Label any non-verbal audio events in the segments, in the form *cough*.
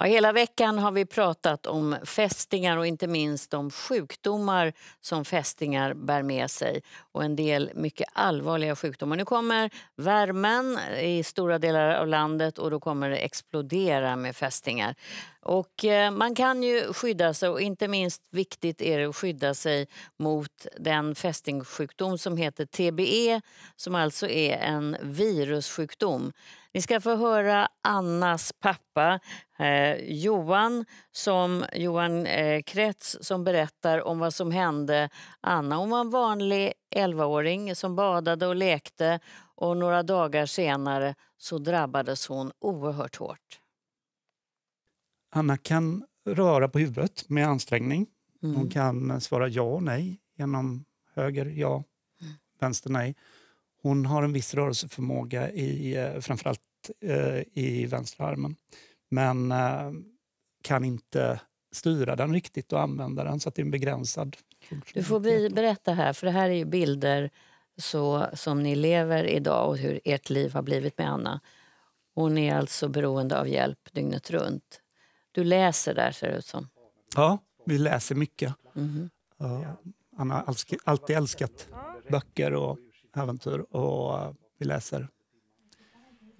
Ja, hela veckan har vi pratat om fästingar och inte minst de sjukdomar som fästingar bär med sig och en del mycket allvarliga sjukdomar. Nu kommer värmen i stora delar av landet och då kommer det explodera med fästingar. Och eh, man kan ju skydda sig och inte minst viktigt är det att skydda sig mot den fästingsjukdom som heter TBE som alltså är en virussjukdom. Vi ska få höra Annas pappa eh, Johan, som, Johan eh, Krets som berättar om vad som hände Anna. Hon var en vanlig 11-åring som badade och lekte och några dagar senare så drabbades hon oerhört hårt. Anna kan röra på huvudet med ansträngning. Mm. Hon kan svara ja och nej genom höger ja, mm. vänster nej. Hon har en viss rörelseförmåga i eh, framförallt ont eh, i vänstra armen. Men eh, kan inte styra den riktigt och använda den så att det är en begränsad du får bli, berätta här, för det här är ju bilder så, som ni lever idag och hur ert liv har blivit med Anna. Hon är alltså beroende av hjälp dygnet runt. Du läser där, ser det ut som. Ja, vi läser mycket. Mm -hmm. Anna har alltid älskat böcker och äventyr och eh, vi läser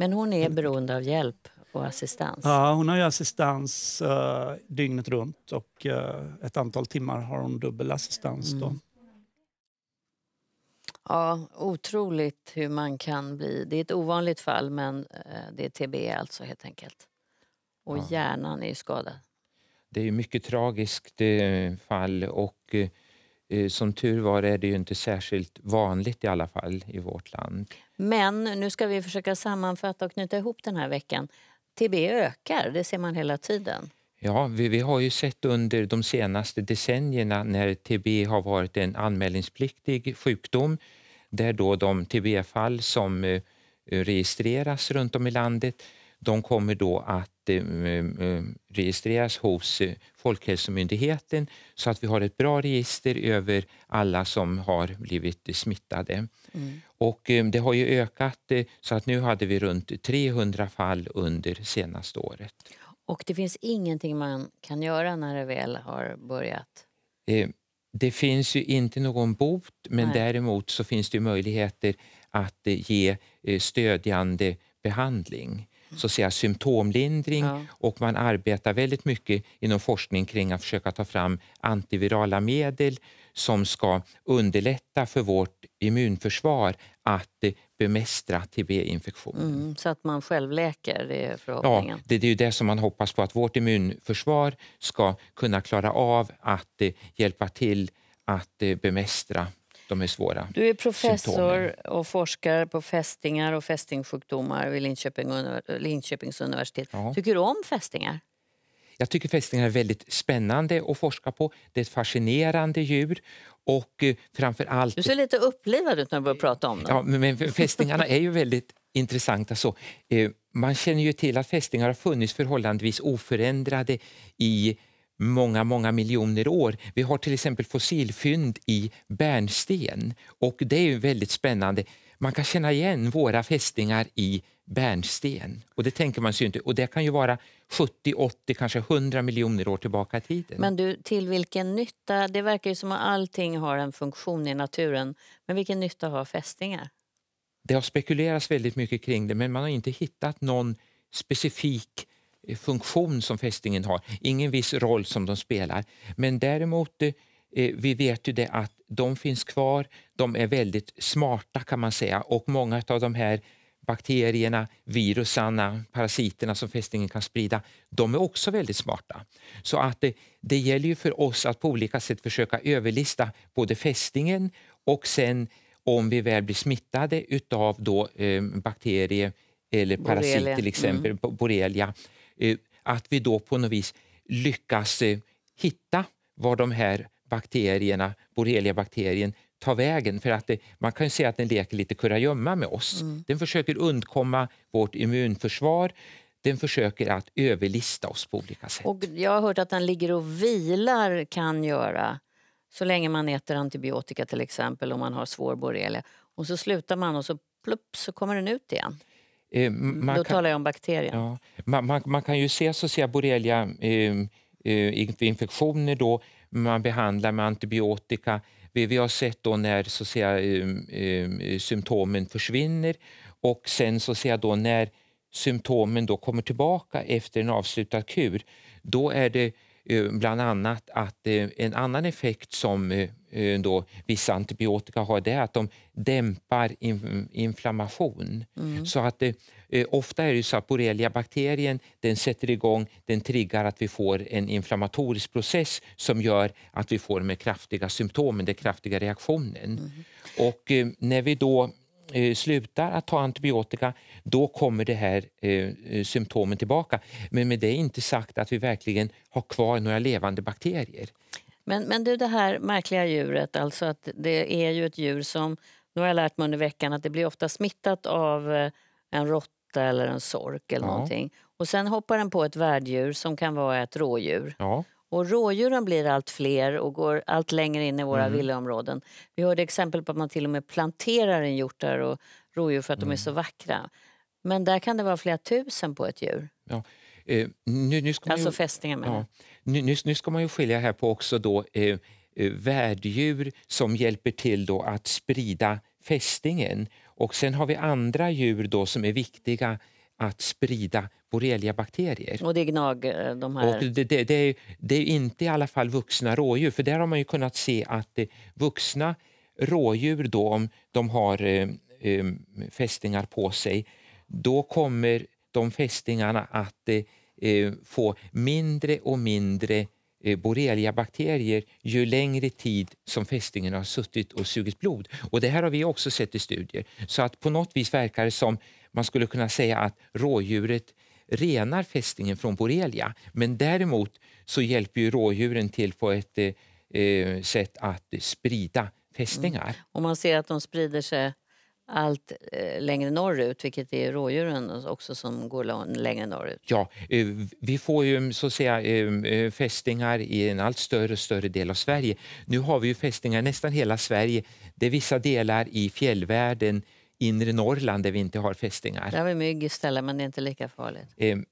men hon är mm. beroende av hjälp och assistans? Ja, hon har assistans uh, dygnet runt och uh, ett antal timmar har hon dubbel assistans. Mm. Då. Ja, otroligt hur man kan bli... Det är ett ovanligt fall, men eh, det är TBE alltså helt enkelt. Och ja. hjärnan är ju skadad. Det är mycket tragiskt fall och Eh, som tur var är det ju inte särskilt vanligt i alla fall i vårt land. Men nu ska vi försöka sammanfatta och knyta ihop den här veckan. TB ökar, det ser man hela tiden. Ja, vi, vi, har ju sett under de senaste decennierna när TB har varit en anmälningspliktig sjukdom där då de TB-fall som eh, registreras runt om i landet de kommer då att eh, eh, eh, registreras hos Folkhälsomyndigheten så att vi har ett bra register över alla som har blivit smittade. Mm. Och det har ju ökat så att nu hade vi runt 300 fall under senaste året. Och det finns ingenting man kan göra när det väl har börjat? Det finns ju inte någon bot, men Nej. däremot så finns det möjligheter att ge stödjande behandling så säga, symptomlindring ja. och man arbetar väldigt mycket inom forskning kring att försöka ta fram antivirala medel som ska underlätta för vårt immunförsvar att bemästra TB-infektionen. Mm, så att man själv läker, det är förhoppningen? Ja, det, är ju det som man hoppas på, att vårt immunförsvar ska kunna klara av att eh, hjälpa till att eh, bemästra de är svåra. Du är professor symptomen. och forskar på fästingar och fästingsjukdomar vid Linköping, Linköpings universitet. Ja. Tycker du om fästingar? Jag tycker fästingar är väldigt spännande att forska på. Det är ett fascinerande djur. Och eh, framför allt... Du ser lite upplivad ut när du börjar prata om dem. Ja, men fästingarna är ju väldigt intressanta. Så, eh, man känner ju till att fästingar har funnits förhållandevis oförändrade i många, många miljoner år. Vi har till exempel fossilfynd i bärnsten och det är väldigt spännande. Man kan känna igen våra fästingar i bärnsten och det tänker man sig inte. Och det kan ju vara 70, 80, kanske 100 miljoner år tillbaka i tiden. Men du, till vilken nytta? Det verkar ju som att allting har en funktion i naturen. Men vilken nytta har fästingar? Det har spekulerats väldigt mycket kring det men man har inte hittat någon specifik Eh, funktion som fästingen har, ingen viss roll som de spelar. Men däremot eh, eh, vi vet ju det att de finns kvar, de är väldigt smarta kan man säga och många av de här bakterierna, virusarna, parasiterna som fästingen kan sprida, de är också väldigt smarta. Så att det, det gäller ju för oss att på olika sätt försöka överlista både fästingen och sen om vi väl blir smittade utav då, eh, bakterier eller parasit till exempel, mm. borrelia, Eh, att vi då på något vis lyckas eh, hitta var de här bakterierna, borreliabakterien, tar vägen. För att det, eh, man kan säga att den leker lite kurragömma med oss. Mm. Den försöker undkomma vårt immunförsvar den försöker att överlista oss på olika sätt. Och jag har hört att den ligger och vilar kan göra, så länge man äter antibiotika till exempel om man har svår borrelia. Och så slutar man och så plupp så kommer den ut igen. Eh, mm, man Då kan, talar jag om bakterien. Ja, man, man, man, kan ju se så att säga, borrelia eh, eh, infektioner då man behandlar med antibiotika. Vi, vi har sett då när så att säga, symptomen försvinner och sen så att säga, då när symptomen då kommer tillbaka efter en avslutad kur, då är det Eh, bland annat att eh, en annan effekt som eh, då vissa antibiotika har det är att de dämpar inflammation. Mm. Så att det, ofta är det så att borreliabakterien den sätter igång, den triggar att vi får en inflammatorisk process som gör att vi får de kraftiga symptomen, den kraftiga reaktionen. Mm. Och när vi då eh, slutar att ta antibiotika, då kommer det här eh, eh symptomen tillbaka. Men med det är inte sagt att vi verkligen har kvar några levande bakterier. Men, men du, det här märkliga djuret, alltså att det är ju ett djur som, nu har jag lärt mig under veckan att det blir ofta smittat av eh, en råtta eller en sork eller ja. någonting. Och sen hoppar den på ett värddjur som kan vara ett rådjur. Ja. Och rådjuren blir allt fler och går allt längre in i våra mm. villaområden. Vi hörde exempel på att man till och med planterar en hjortar och rådjur för att mm. de är mm. så vackra. Men där kan det vara flera tusen på ett djur. Ja. Eh, nu, nu ska alltså ju, fästingar menar ja. nu, nu, nu, ska man ju skilja här på också då eh, eh värddjur som hjälper till då att sprida fästingen. Och sen har vi andra djur då som är viktiga att sprida borreliabakterier. Och det är gnag, eh, de här... Och det, det, det, är, det är inte i alla fall vuxna rådjur, för där har man ju kunnat se att eh, vuxna rådjur, då, om de har eh, um, fästingar på sig, då kommer de fästingarna att eh, eh få mindre och mindre Eh, borreliabakterier ju längre tid som fästingen har suttit och sugit blod. Och Det här har vi också sett i studier. Så att på något vis verkar det som man skulle kunna säga att rådjuret renar fästingen från borrelia. Men däremot så hjälper ju rådjuren till på ett eh, eh sätt att sprida mm. fästingar. Mm. Och man ser att de sprider sig allt eh, längre norrut, vilket är rådjuren också som går längre norrut. Ja, eh, vi får ju så att säga eh, fästingar i en allt större, större del av Sverige. Nu har vi ju fästingar i nästan hela Sverige. Det är vissa delar i fjällvärlden, inre Norrland, där vi inte har fästingar. Där har vi mygg istället, men det är inte lika farligt.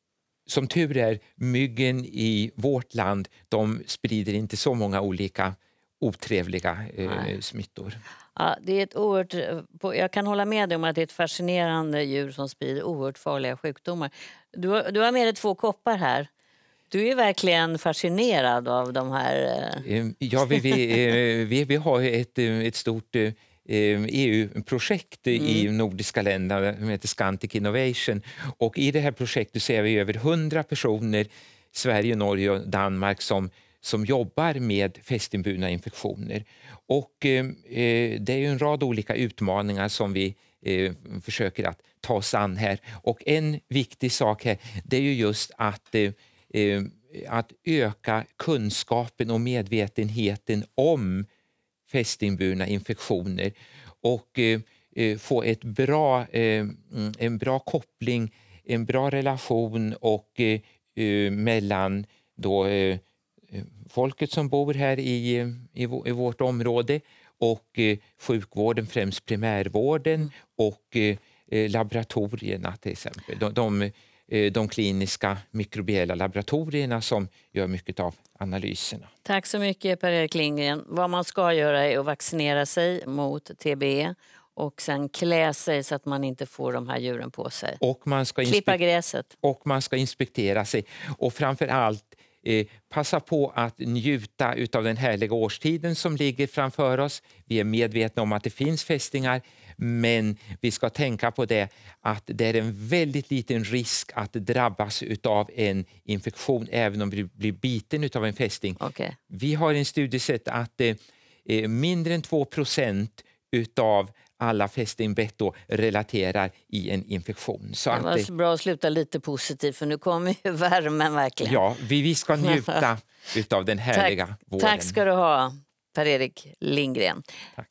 som tur är, myggen i vårt land de sprider inte så många olika otrevliga eh, smittor. Ja, det är ett oerhört, eh, jag kan hålla med dig om att det är ett fascinerande djur som sprider oerhört farliga sjukdomar. Du, har, du har med dig två koppar här. Du är verkligen fascinerad av de här... Eh... Ehm, ja, vi, vi, eh, vi, vi har ett, eh, ett stort EU-projekt ehm, e mm. i nordiska länderna som heter Scantic Innovation. Och I det här projektet så är vi över 100 personer, Sverige, Norge och Danmark, som som jobbar med fästingburna infektioner. Och, eh, eh det är en rad olika utmaningar som vi eh, försöker att ta oss an här. Och en viktig sak här det är ju just att, eh, eh att öka kunskapen och medvetenheten om fästingburna infektioner och eh, få ett bra, en bra koppling, en bra relation och, mellan då, folket som bor här i, i, i vårt område och eh, sjukvården, främst primärvården och eh, eh laboratorierna till exempel. De, de, eh, de kliniska mikrobiella laboratorierna som gör mycket av analyserna. Tack så mycket Per-Erik Lindgren. Vad man ska göra är att vaccinera sig mot TBE och sen klä sig så att man inte får de här djuren på sig. Och man ska Klippa gräset. Och man ska inspektera sig. Och framför allt Eh, passa på att njuta av den härliga årstiden som ligger framför oss. Vi är medvetna om att det finns fästingar, men vi ska tänka på det att det är en väldigt liten risk att drabbas av en infektion även om vi blir biten av en fästing. Okay. Vi har i en studie sett att eh, eh, mindre än 2 procent utav alla festinbetto relaterar i en infektion. Så det var så bra att sluta lite positivt för nu kommer ju *laughs* värmen verkligen. Ja, vi, vi ska *laughs* njuta av den härliga tack, våren. Tack ska du ha Per-Erik Lindgren. Tack.